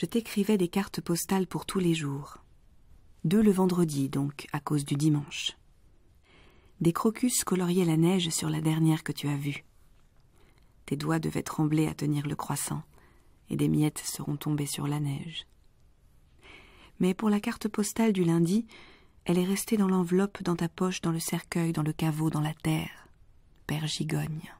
je t'écrivais des cartes postales pour tous les jours. Deux le vendredi, donc, à cause du dimanche. Des crocus coloriaient la neige sur la dernière que tu as vue. Tes doigts devaient trembler à tenir le croissant, et des miettes seront tombées sur la neige. Mais pour la carte postale du lundi, elle est restée dans l'enveloppe, dans ta poche, dans le cercueil, dans le caveau, dans la terre. Père Gigogne.